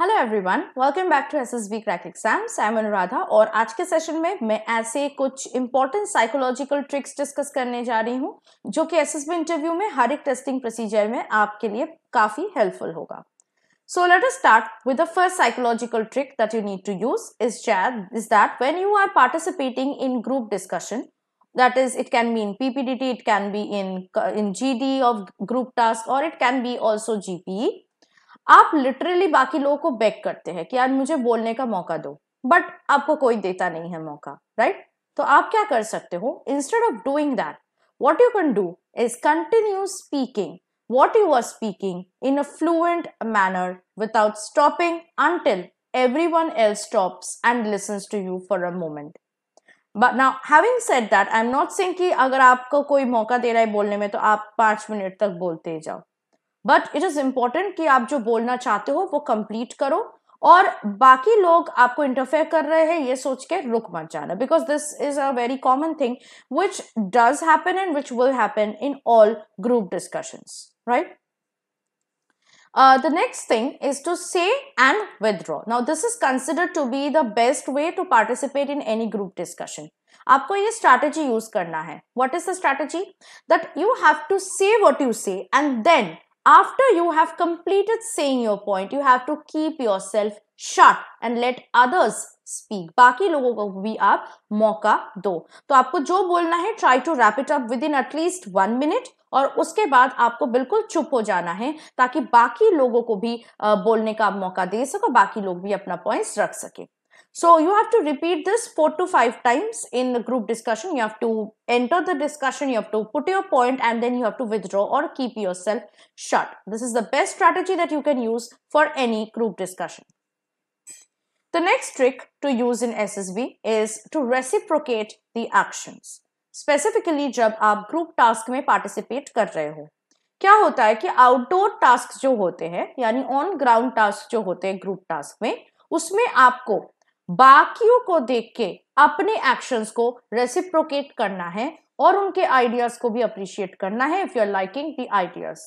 Hello everyone welcome back to SSB crack exams I am Anuradha और आज के session में मैं ऐसे कुछ इंपॉर्टेंट साइकोलॉजिकल ट्रिक्स डिस्कस करने जा रही हूं जो कि एसएसबी इंटरव्यू में हर एक टेस्टिंग प्रोसीजर में आपके लिए काफी हेल्पफुल होगा so let us start with the first psychological trick that you need to use is is that when you are participating in group discussion that is it can be in PPDT it can be in in GD of group task और it can be also gpe आप literally बाकी लोगों को back करते हैं कि यार मुझे बोलने का मौका दो बट आपको कोई देता नहीं है मौका राइट right? तो आप क्या कर सकते हो instead of doing that what you can do is continue speaking what you are speaking in a fluent manner without stopping until everyone else stop and listen to you for a moment but now having said that I am not saying अगर आपको कोई मौका दे रहा है बोलने में तो आप पांच मिनट तक बोलते जाओ बट इट इज इम्पॉर्टेंट कि आप जो बोलना चाहते हो वो कंप्लीट करो और बाकी लोग आपको इंटरफेयर कर रहे हैं ये सोच के रुक मत जाना because this is a very common thing which does happen and which will happen in all group discussions right the next thing is to say and withdraw now this is consider to be the best way to participate in any group discussion आपको ये strategy यूज करना है what is the strategy that you have to say what you say and then After you have completed saying your point, you have to keep yourself shut and let others speak. baki logo ko bhi aap mauka do to aapko jo bolna hai try to wrap it up within at least 1 minute और उसके बाद आपको बिल्कुल चुप हो जाना है ताकि बाकी लोगों को भी बोलने का मौका दे सको बाकी लोग भी अपना पॉइंट्स रख सके So you have to repeat this four to five times in the group discussion. You have to enter the discussion, you have to put your point and then you have to withdraw or keep yourself shut. This is the best strategy that you can use for any group discussion. The next trick to use in SSB is to reciprocate the actions. Specifically, जब आप group task में participate कर रहे हो क्या होता है कि आउटडोर टास्क जो होते हैं यानी ऑन ग्राउंड टास्क जो होते हैं ग्रुप टास्क में उसमें आपको बाकियों को देख के अपने एक्शन को रेसिप्रोकेट करना है और उनके आइडियाज को भी अप्रिशिएट करना है if you are liking the ideas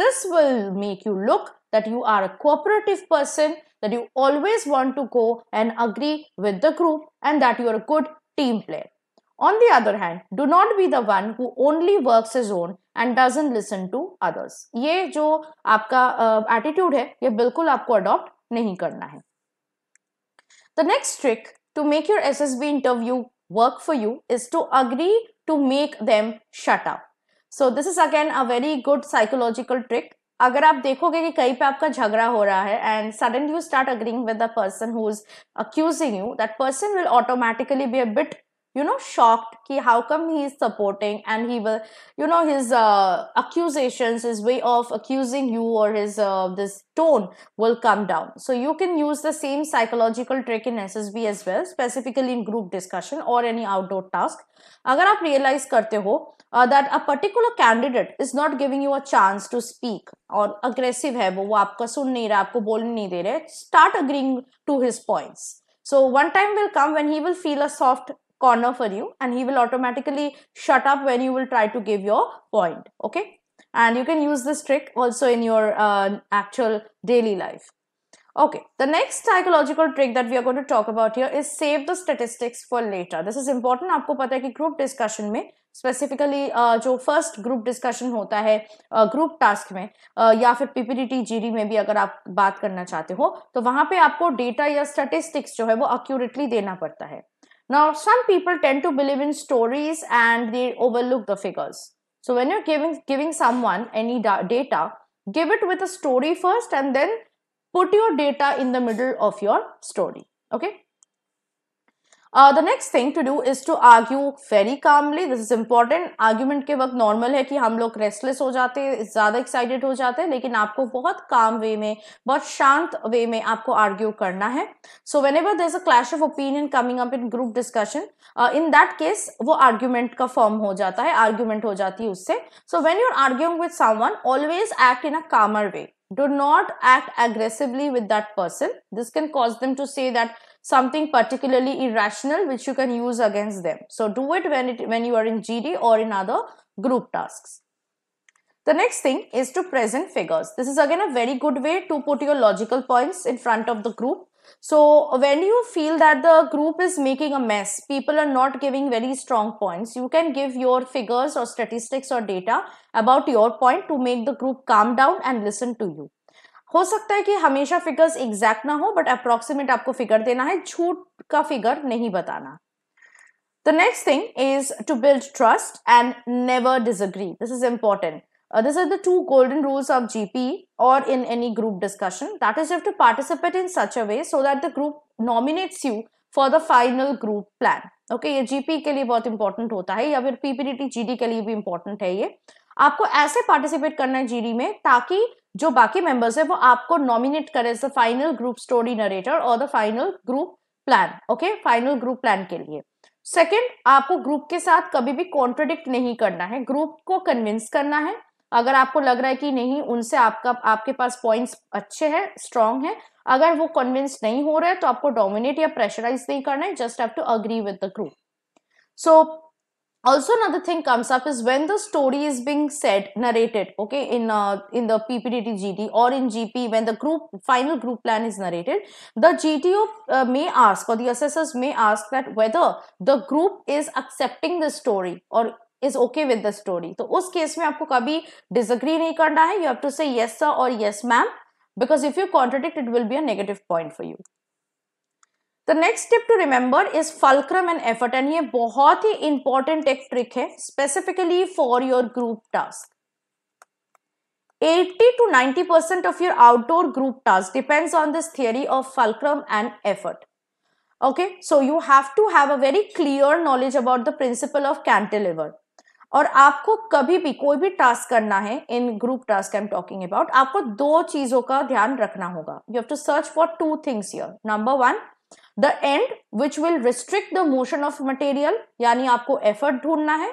this will make you look that you are a cooperative person that you always want to go and agree with the group and that you are a good team player on the other hand do not be the one who only work is own and doesn't listen to others ये जो आपका attitude uh, है ये बिल्कुल आपको adopt नहीं करना है The next trick to make your SSB interview work for you is to agree to make them shut up. So this is again a very good psychological trick. अगर आप देखोगे कि कहीं पे आपका झगड़ा हो रहा है and suddenly you start agreeing with the person who is accusing you that person will automatically be a bit you know shocked ki how come he is supporting and he will you know his uh, accusations his way of accusing you or his uh, this tone will come down so you can use the same psychological trick in ssb as well specifically in group discussion or any outdoor task agar aap realize karte ho uh, that a particular candidate is not giving you a chance to speak or aggressive hai wo wo aapka sun nahi raha aapko bolne nahi de rahe start agreeing to his points so one time will come when he will feel a soft corner for you and he will automatically shut up when you will try to give your point okay and you can use this trick also in your uh, actual daily life okay the next psychological trick that we are going to talk about here is save the statistics for later this is important aapko pata hai ki group discussion mein specifically uh, jo first group discussion hota hai uh, group task mein uh, ya fir PPDT gd mein bhi agar aap baat karna chahte ho to wahan pe aapko data ya statistics jo hai wo accurately dena padta hai Now, some people tend to believe in stories and they overlook the figures. So, when you're giving, giving someone any da data, give it with a story first and then put your data in the middle of your story. Okay. uh, the next thing to do is to argue very calmly this is important argument के वक्त normal है कि हम लोग restless हो जाते हैं ज़्यादा excited हो जाते हैं लेकिन आपको बहुत calm way में बहुत शांत way में आपको argue करना है so whenever there's a clash of opinion coming up in group discussion uh, in that case वो argument का form हो जाता है argument हो जाती है उससे so when you're arguing with someone always act in a calmer way do not act aggressively with that person this can cause them to say that something particularly irrational which you can use against them. So do it when, it when you are in GD or in other group tasks. The next thing is to present figures. This is again a very good way to put your logical points in front of the group. So when you feel that the group is making a mess, people are not giving very strong points, you can give your figures or statistics or data about your point to make the group calm down and listen to you. हो सकता है कि हमेशा figures exact ना हो but approximate आपको figure देना है छूट का फिगर नहीं बताना the next thing is to build trust and never disagree this is important this are the two golden rules of GP और in any group discussion that is to participate in such a way so that the group nominates you for the final group plan okay ये GP के लिए बहुत important होता है या फिर PPDT GD के लिए भी इंपॉर्टेंट है ये आपको ऐसे पार्टिसिपेट करना है जीडी में ताकि जो बाकी मेंबर्स है वो आपको नॉमिनेट करे the final group story narrator और the final group plan okay final group plan के लिए सेकंड आपको ग्रुप के साथ कभी भी कॉन्ट्रोडिक्ट नहीं करना है ग्रुप को कन्विंस करना है अगर आपको लग रहा है कि नहीं उनसे आपका आपके पास पॉइंट्स अच्छे हैं स्ट्रांग है अगर वो कन्विंस नहीं हो रहा है तो आपको डोमिनेट या प्रेशराइज नहीं करना है just have to agree with the group so also another thing comes up is when the story is being said narrated okay in uh, in the ppdt gt or in gp when the group final group plan is narrated the gto uh, may ask or the assessors may ask that whether the group is accepting the story or okay with the story so तो उस case में आपको कभी disagree नहीं करना you have to say yes sir or yes ma'am because if you contradict it will be a negative point for you the next tip to remember is fulcrum and effort and ये बहुत ही important एक trick है specifically for your group task 80 to 90 percent of your outdoor group task depends on this theory of fulcrum and effort okay so you have to have a very clear knowledge about the principle of cantilever और आपको कभी भी कोई भी task करना है in group task I am talking about आपको दो चीजों का ध्यान रखना होगा you have to search for two things here number one the end, which will restrict the motion of material, yani, आपको effort ढूंढना है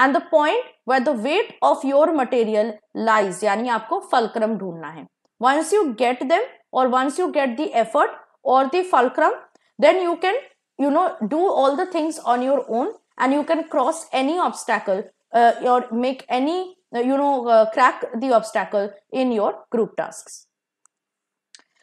and the point where the weight of your material lies यानी आपको fulcrum ढूंढना है once you get them or once you get the effort or the fulcrum then you can you know do all the things on your own and you can cross any obstacle uh, or make any uh, you know uh, crack the obstacle in your group tasks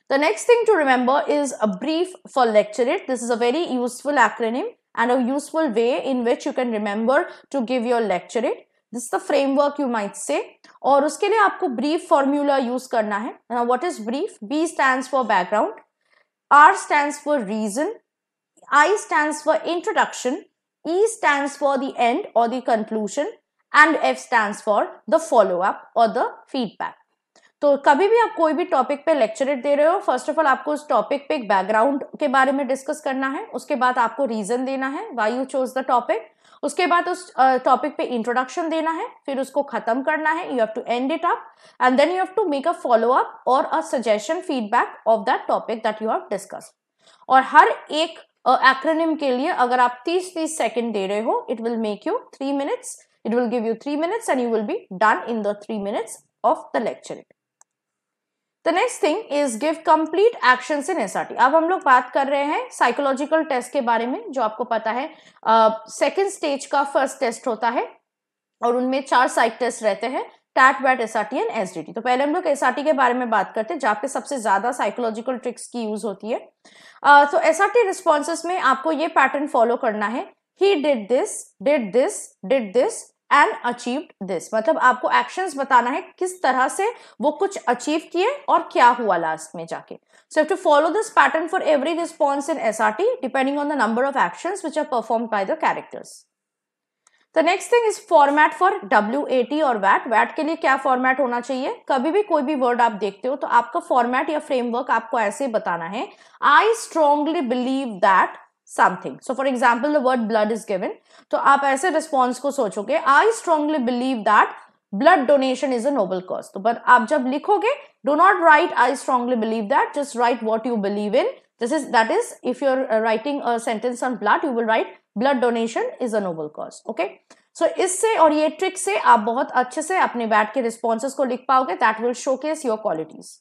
the next thing to remember is a brief for lecture it. This is a very useful acronym and a useful way in which you can remember to give your lecture it. This is the framework you might say. Or उसके लिए आपको brief formula use करना है. Now what is brief? B stands for background. R stands for reason. I stands for introduction. E stands for the end or the conclusion. And F stands for the follow-up or the feedback. तो कभी भी आप कोई भी topic पे lecture दे रहे हो first of all आपको उस टॉपिक पे एक बैकग्राउंड के बारे में डिस्कस करना है उसके बाद आपको रीजन देना है why you chose the topic उसके बाद उस टॉपिक पे इंट्रोडक्शन देना है फिर उसको खत्म करना है you have to end it up and then you have to make a follow up और a suggestion feedback of that topic that you have discuss और हर एक एक्रोनिम uh, के लिए अगर आप 30 30 सेकंड दे रहे हो it will make you three minutes it will give you three minutes and you will be done in the three minutes of the lecture the next thing is give complete action in S R T अब हम लोग बात कर रहे हैं psychological test के बारे में जो आपको पता है सेकेंड uh, स्टेज का फर्स्ट टेस्ट होता है और उनमें चार साइक टेस्ट रहते हैं TAT WAT S R T and S D T तो पहले हम लोग एस आर टी के बारे में बात करते हैं जहाँ पे सबसे ज्यादा साइकोलॉजिकल ट्रिक्स की यूज होती है तो एस आर टी रिस्पॉन्स में आपको ये पैटर्न फॉलो करना है he did this did this did this and achieve this मतलब आपको एक्शन बताना है किस तरह से वो कुछ अचीव किए और क्या हुआ लास्ट में जाके सो to follow this pattern for every response in S R T depending on the number of actions which are perform by the characters the next thing is format for W A T और VAT VAT के लिए क्या format होना चाहिए कभी भी कोई भी वर्ड आप देखते हो तो आपका फॉर्मेट या फ्रेमवर्क आपको ऐसे बताना है I strongly believe that something so for example the word blood is given तो आप ऐसे रिस्पॉन्स को सोचोगे I strongly believe that blood donation is a noble cause तो बट आप जब लिखोगे do not write I strongly believe that just write what you believe in this is that is if you are writing a sentence on blood you will write blood donation is a noble cause okay so इससे और ये trick से आप बहुत अच्छे से अपने bat के रिस्पॉन्सेज को लिख पाओगे that will showcase your qualities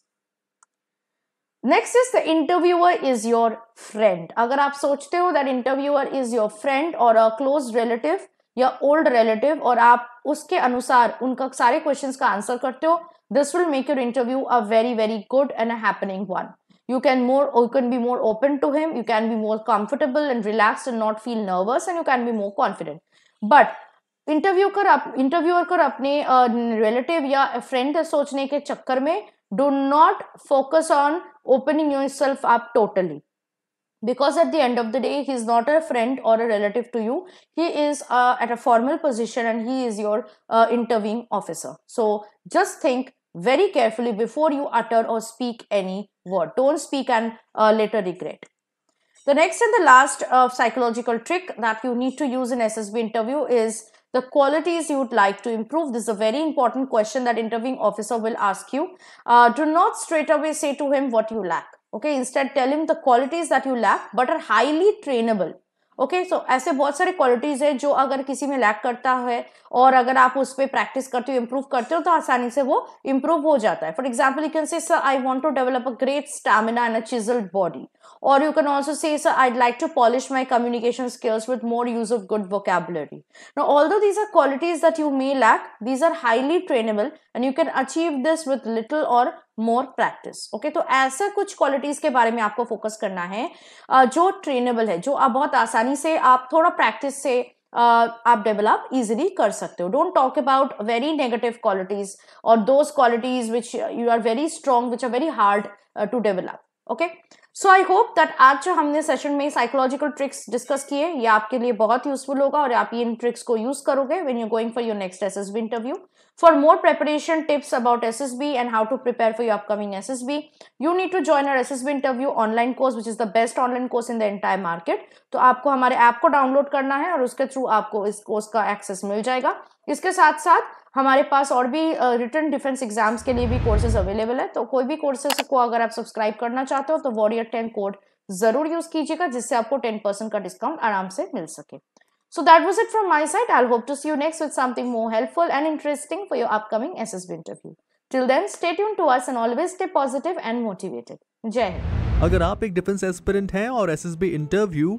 next is the interviewer is your friend अगर आप सोचते हो that interviewer is your friend और अ क्लोज रिलेटिव या ओल्ड रिलेटिव और आप उसके अनुसार उनका सारे क्वेश्चन का आंसर करते हो this will make your interview a very very good and a one you can more you can be more open to him you can be more comfortable and relax and not feel nervous and you can be more confident but interview कर आप interviewer कर अपने relative या friend सोचने के चक्कर में do not focus on opening yourself up totally because at the end of the day he's not a friend or a relative to you he is uh, at a formal position and he is your uh, officer so just think very carefully before you utter or speak any word don't speak and uh, later regret the next and the last uh, psychological trick that you need to use in ssb interview is the qualities you would like to improve. This is a very important question that interviewing officer will ask you. Uh, do not straight away say to him what you lack. Okay, instead tell him the qualities that you lack but are highly trainable. Okay okay, so so ऐसे बहुत सारे qualities है जो अगर किसी में lack करता है और अगर आप उस पर प्रैक्टिस करते हो इम्प्रूव करते हो तो आसानी से वो इम्प्रूव हो जाता है for example you can say sir I want to develop a great stamina and a chiselled body और you can also say sir I like to polish my communication skills with more use of good vocabulary no although these are qualities that you may lack these are highly trainable and you can achieve this with little और more practice okay तो ऐसा कुछ qualities के बारे में आपको focus करना है जो ट्रेनेबल है जो आप बहुत आसानी से आप थोड़ा प्रैक्टिस से आप डेवलप इजिली कर सकते हो don't talk about very negative qualities और those qualities which you are very strong which are very hard to develop okay so I hope that आज जो हमने सेशन में साइकोलॉजिकल ट्रिक्स डिस्कस किए ये आपके लिए बहुत यूजफुल होगा और आप इन ट्रिक्स को यूज करोगे when you going for your next S SSB interview for more preparation tips about S S B and how to prepare for your upcoming B you need to join our B interview online course which is the best online course in the entire market तो आपको हमारे app को download करना है और उसके through आपको इस कोर्स का एक्सेस मिल जाएगा इसके साथ साथ हमारे पास और भी रिटर्न डिफेंस एग्जाम्स के लिए भी कोर्सेज अवेलेबल है तो कोई भी कोर्सेज को अगर आप सब्सक्राइब करना चाहते हो तो वॉरियर टेन कोड जरूर यूज कीजिएगा जिससे आपको टेन परसेंट का डिस्काउंट आराम से मिल सके so that was it from my side I hope to see you next with something more helpful and interesting for your upcoming S S interview till then stay tuned to us and always stay positive and motivated जय अगर आप एक defence aspirant हैं और S interview